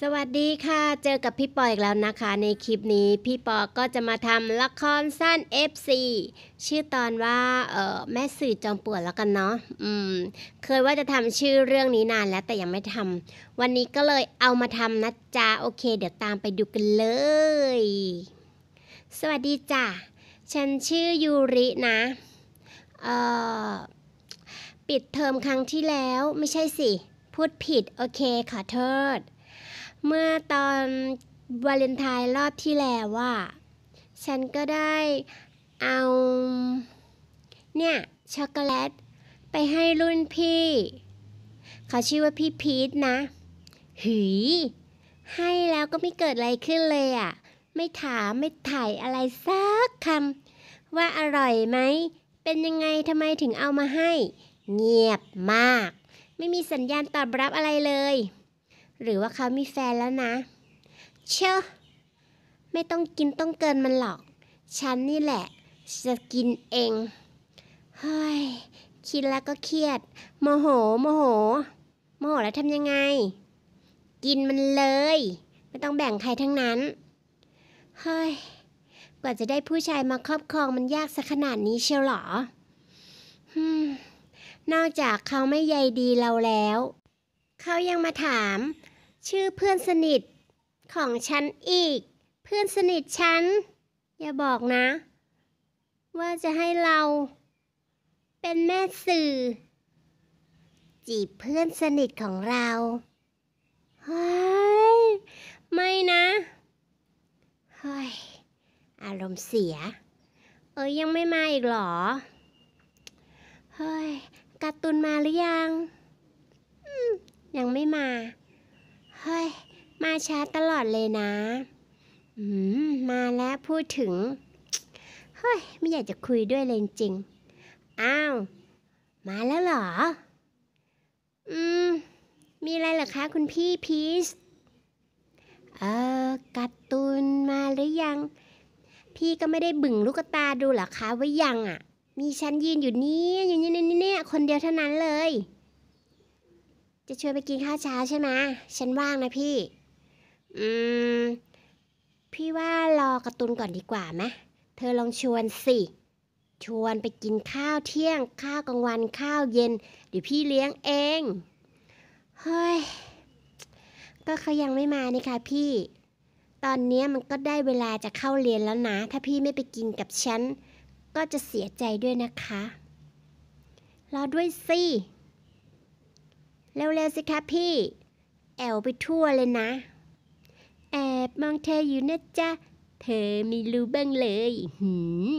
สวัสดีค่ะ เจอกับพี่ปออีกแล้วนะคะ ในคลิปนี้พี่ปอก็จะมาทำละครสั้น FC ชื่อตอนว่าเออแม่สื่อจอมปวดแล้วกันเนาะอืม เคยว่าจะทำชื่อเรื่องนี้นานแล้วแต่ยังไม่ทำวันนี้ก็เลยเอามาทำนะจ๊ะโอเค เดี๋ยวตามไปดูกันเลย สวัสดีจ้ะฉันชื่อยูรินะ เออปิดเทอมครั้งที่แล้วไม่ใช่สิพูดผิดโอเคขอโทษเมื่อตอนวาเลนไทน์รอบที่แล้วว่าฉันก็ได้เอา เนี่ย ช็อกโกแลต ไปให้รุ่นพี่ เขาชื่อว่าพี่พีทนะ หืให้แล้วก็ไม่เกิดอะไรขึ้นเลยอ่ะไม่ถามไม่ถ่ายอะไรสักคำว่าอร่อยไหม เป็นยังไงทำไมถึงเอามาให้ เงียบมาก ไม่มีสัญญาณตอบรับอะไรเลยหรือว่าเขามีแฟนแล้วนะ เชอไม่ต้องกินต้องเกินมันหรอก ฉันนี่แหละ จะกินเอง เฮ้ย คิดแล้วก็เครียด โมโห โมโห โมโหแล้วทำยังไง กินมันเลย ไม่ต้องแบ่งใครทั้งนั้น เฮ้ย กว่าจะได้ผู้ชายมาครอบครองมันยากสักขนาดนี้เชียวหรอนอกจากเขาไม่ใยดีเราแล้ว เขายังมาถามชื่อเพื่อนสนิทของฉันอีก เพื่อนสนิทฉัน อย่าบอกนะ ว่าจะให้เรา เป็นแม่สื่อ จีบเพื่อนสนิทของเราเฮ้ยไม่นะเฮ้ยอารมณ์เสีย เอ้ยยังไม่มาอีกหรอเฮ้ยการ์ตูนมาหรือยังยังไม่มาเฮ้ยมาช้าตลอดเลยนะ อืมมาแล้วพูดถึง เฮ้ยไม่อยากจะคุยด้วยเลยจริง อ้าว มาแล้วเหรอ อืมมีอะไรเหรอคะ คุณพี่พีชเออการ์ตูนมาหรือยัง พี่ก็ไม่ได้บึ่งลูกตาดูเหรอคะว่ายังอะ่ะ มีฉันยืนอยู่นี่อยู่นี่นี่นี่คนเดียวเท่านั้นเลยจะชวนไปกินข้าวเช้าใช่ไหมฉันว่างนะพี่ อืมพี่ว่ารอกระตุนก่อนดีกว่าไหมเธอลองชวนสิ ชวนไปกินข้าวเที่ยง ข้าวกลางวันข้าวเย็นเดี๋ยวพี่เลี้ยงเอง เฮ้ย ก็เขายังไม่มานี่ค่ะพี่ ตอนนี้มันก็ได้เวลาจะเข้าเรียนแล้วนะ ถ้าพี่ไม่ไปกินกับฉัน ก็จะเสียใจด้วยนะคะ รอด้วยสิเร็วๆสิคะพี่แอลไปทั่วเลยนะแอบมองเธออยู่นะจ๊ะเธอมีรู้บ้างเลยหืม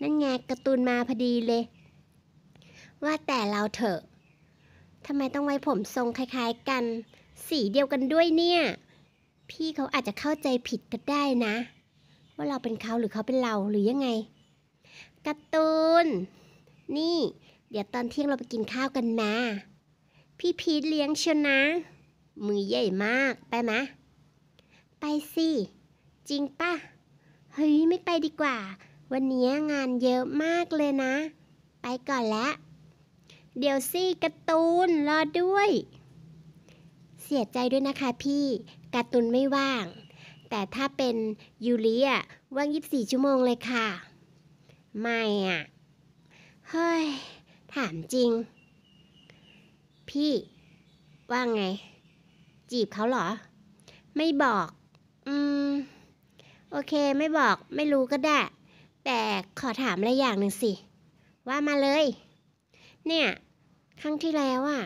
นั่นไงการ์ตูนมาพอดีเลย ว่าแต่เราเถอะทำไมต้องไว้ผมทรงคล้าย ๆ กัน สีเดียวกันด้วยเนี่ย พี่เขาอาจจะเข้าใจผิดก็ได้นะ ว่าเราเป็นเขาหรือเขาเป็นเราหรือยังไงการ์ตูน นี่ เดี๋ยวตอนเที่ยงเราไปกินข้าวกันมาพี่พีทเลี้ยงเชียวนะ มือใหญ่มาก ไปมะไปสิ จริงปะเฮ้ย ไม่ไปดีกว่า วันนี้งานเยอะมากเลยนะ ไปก่อนแล้ว เดี๋ยวสิการ์ตูนรอด้วย เสียใจด้วยนะคะพี่ การ์ตูนไม่ว่าง แต่ถ้าเป็นยูริอะว่าง 24 ชั่วโมงเลยค่ะ ไม่อะเฮ้ย ถามจริงพี่ ว่าไง จีบเขาเหรอ ไม่บอก อืม โอเคไม่บอกไม่รู้ก็ได้ แต่ขอถามอะไรอย่างหนึ่งสิ ว่ามาเลย เนี่ย ครั้งที่แล้วอะ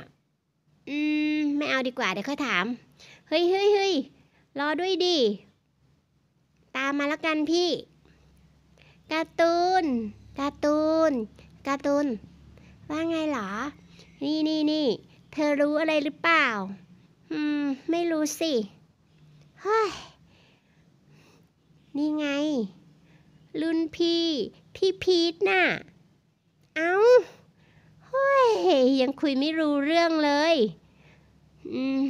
อืม ไม่เอาดีกว่าเดี๋ยวค่อยถาม เฮ้ยเฮ้ยเฮ้ยรอด้วยดิตามมาแล้วกันพี่ การ์ตูน การ์ตูน การ์ตูน ว่าไงเหรอ นี่นี่นี่เธอรู้อะไรหรือเปล่า อืม ไม่รู้สิ เฮ้ย นี่ไง รุ่นพี่ พี่พีทน่ะ เอา้าเฮ้ย ยังคุยไม่รู้เรื่องเลย อืม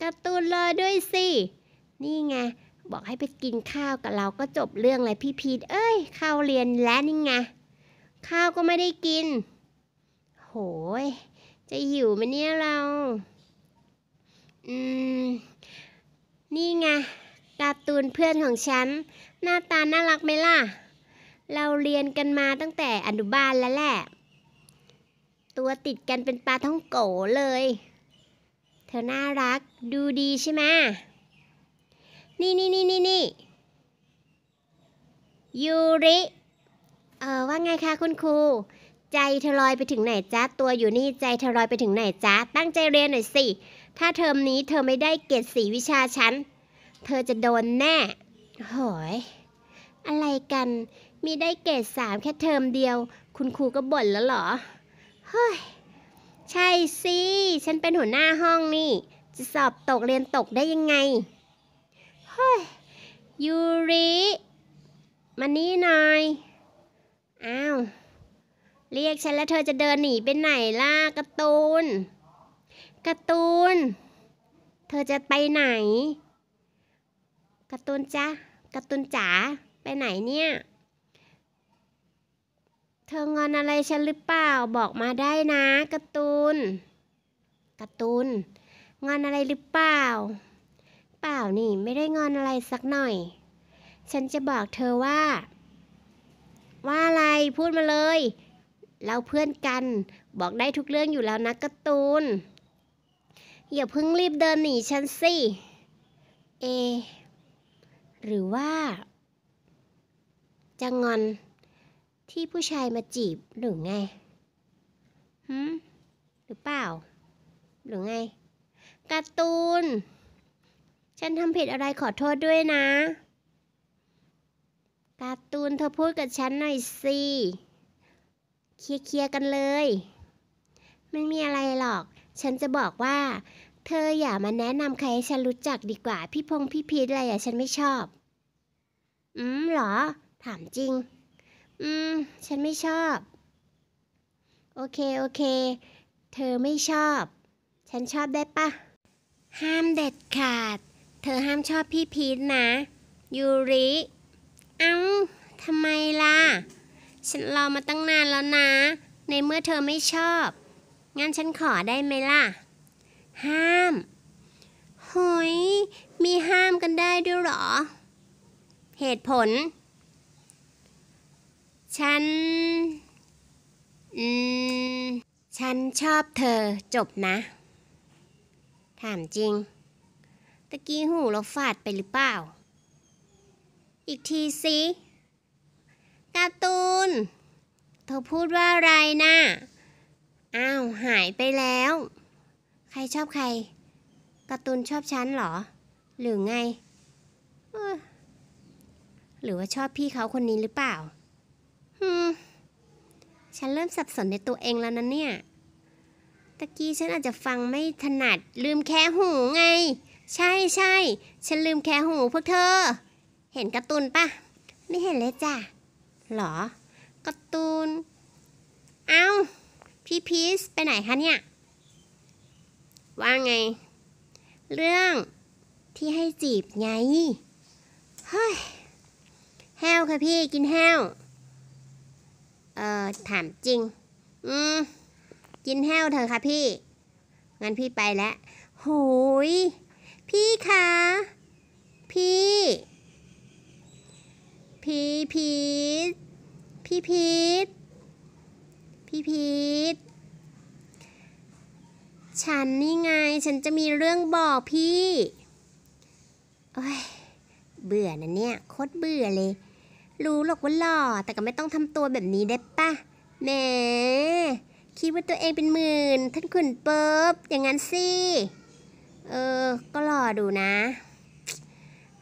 กระตูนรอด้วยสิ นี่ไง บอกให้ไปกินข้าวกับเราก็จบเรื่องเลยพี่พีท เอ้ยเข้าเรียนแล้วนี่ไง ข้าวก็ไม่ได้กิน โหยจะหิวไหมเนี่ยเรา อืม นี่ไงการ์ตูนเพื่อนของฉัน หน้าตา น่ารักไหมล่ะ เราเรียนกันมาตั้งแต่อนุบาลแล้วแหละ ตัวติดกันเป็นปลาท้องโกเลย เธอ น่ารักดูดีใช่ไหมนี่นี่นี่นี่นี่ยูริเออว่าไงคะ คุณครูใจเธอลอยไปถึงไหนจ๊ะตัวอยู่นี่ใจเธอลอยไปถึงไหนจ๊ะตั้งใจเรียนหน่อยสิ ถ้าเทอมนี้เธอไม่ได้เกรดสีวิชาฉัน เธอจะโดนแน่โอย อะไรกัน มีได้เกรดสามแค่เทอมเดียว คุณครูก็บ่นแล้วเหรอ เฮ้ย ใช่สิ ฉันเป็นหัวหน้าห้องนี่ จะสอบตกเรียนตกได้ยังไง เฮ้ย ยูริ มานี่หน่อย อ้าวเรียกฉันแล้วเธอจะเดินหนีไปไหนล่ะกระตูน กระตูน เธอจะไปไหน กระตูนจ้ะกระตูนจ๋า ไปไหนเนี่ย เธองอนอะไรฉันหรือเปล่า บอกมาได้นะ กระตูน กระตูน งอนอะไรหรือเปล่า เปล่านี่ ไม่ได้งอนอะไรสักหน่อย ฉันจะบอกเธอว่า ว่าอะไรพูดมาเลยเราเพื่อนกันบอกได้ทุกเรื่องอยู่แล้วนะการ์ตูน อย่าเพิ่งรีบเดินหนีฉันสิเอหรือว่า จะงอนที่ผู้ชายมาจีบหรือไงหืมหรือเปล่า หรือไง การ์ตูน ฉันทำผิดอะไรขอโทษด้วยนะ การ์ตูนเธอพูดกับฉันหน่อยสิเคลียร์กันเลย ไม่มีอะไรหรอก ฉันจะบอกว่า เธออย่ามาแนะนำใครให้ฉันรู้จักดีกว่า พี่พงพี่พีทอะไรอะฉันไม่ชอบ อืมหรอ ถามจริง อืม ฉันไม่ชอบ โอเคโอเค เธอไม่ชอบ ฉันชอบได้ปะห้ามเด็ดขาด เธอห้ามชอบพี่พีทนะ ยูริ เอ้าทำไมล่ะฉันรอมาตั้งนานแล้วนะ ในเมื่อเธอไม่ชอบงั้นฉันขอได้ไหมล่ะ ห้ามหอยมีห้ามกันได้ด้วยหรอ เหตุผล ฉัน อืม ฉันชอบเธอจบนะ ถามจริง ตะกี้หูเราฟาดไปหรือเปล่า อีกทีสิการ์ตูน เธอพูดว่าอะไรนะ่ะอ้าวหายไปแล้ว ใครชอบใครการ์ตูนชอบฉันเหรอ หรือไงหรือว่าชอบพี่เขาคนนี้หรือเปล่าฮึฉันเริ่มสับสนในตัวเองแล้วนะเนี่ย ตะกี้ฉันอาจจะฟังไม่ถนัดลืมแค่หูไง ใช่ใช่ ฉันลืมแค่หูพวกเธอ เห็นการ์ตูนปะ ไม่เห็นเลยจ้ะหรอการ์ตูน เอา้า พี่พีชไปไหนคะเนี่ย ว่าไง เรื่องที่ให้จีบไง เฮ้ยแฮวค่ะพี่กินแฮวเอ่อ ถามจริง อืมกินแฮวเถอะค่ะพี่ งั้นพี่ไปแล้ว โหย พี่คะ พี่ พี่ พีพี่พีทพี่พีทฉันนี่ไง ฉันจะมีเรื่องบอกพี่เอ้ยเบื่อนะเนี่ย โคตรเบื่อเลย รู้หรอกว่าหล่อ แต่ก็ไม่ต้องทำตัวแบบนี้ได้ปะแหม คิดว่าตัวเองเป็นหมื่นท่านขุนเปิบอย่างนั้นสิ เออ ก็หล่อดูนะ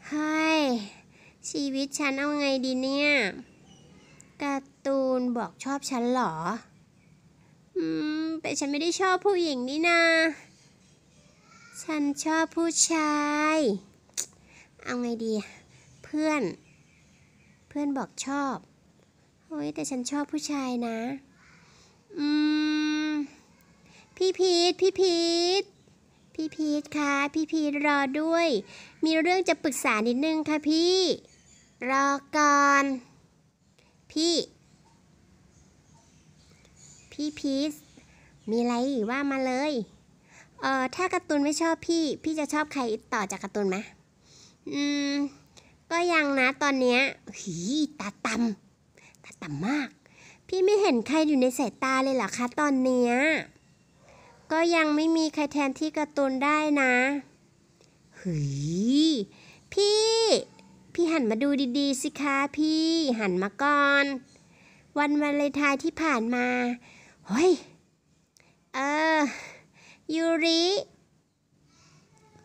เฮ้ยชีวิตฉันเอาไงดีเนี่ยการ์ตูนบอกชอบฉันหรอ อืม แต่ฉันไม่ได้ชอบผู้หญิงนี่นาฉันชอบผู้ชายเอาไงดี เพื่อน เพื่อนบอกชอบเฮ้ยแต่ฉันชอบผู้ชายนะ อืม พี่พีท พี่พีท พี่พีทคะพี่พีทรอด้วย มีเรื่องจะปรึกษานิดนึงค่ะพี่ รอก่อนพี่ พี่พีชมีอะไรว่ามาเลย เออ ถ้าการ์ตูนไม่ชอบพี่ พี่จะชอบใครต่อจากการ์ตูนไหมอืม ก็ยังนะตอนเนี้ยหีตาต่ำตาต่ำมาก พี่ไม่เห็นใครอยู่ในสายตาเลยเหรอคะตอนเนี้ยก็ยังไม่มีใครแทนที่การ์ตูนได้นะหีพี่พี่หันมาดูดีๆ สิคะพี่ หันมาก่อน วัน วันเลทายที่ผ่านมาเฮ้ยเออยูริ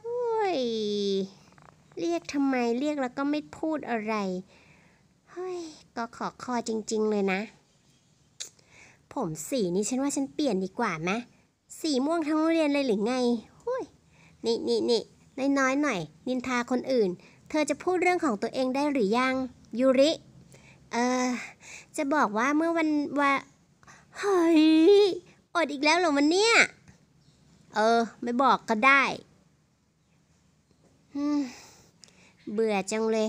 โอ้ยเรียกทำไมเรียกแล้วก็ไม่พูดอะไรเฮ้ย ก็ขอคอจริง ๆ เลยนะ ผมสีนี้ฉันว่าฉันเปลี่ยนดีกว่าไหมสีม่วงทั้งโรงเรียนเลยหรือไงเฮ้ยนี่นี่นี่น้อย ๆ หน่อย นินทาคนอื่นเธอจะพูดเรื่องของตัวเองได้หรือยังยูริ เออจะบอกว่าเมื่อวันว่าเฮ้ยอดอีกแล้วเหรอมันเนี่ย เออ ไม่บอกก็ได้ เบื่อจังเลย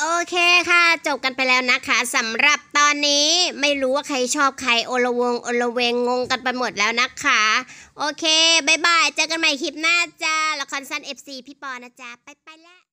โอเคค่ะจบกันไปแล้วนะคะสำหรับตอนนี้ไม่รู้ว่าใครชอบใครโอละวงโอละเวงงงกันไปหมดแล้วนะคะ โอเคบายบาย เจอกันใหม่คลิปหน้าจ้าละครสั้น FC พี่ปอนะจ๊ะไปไปแล้ว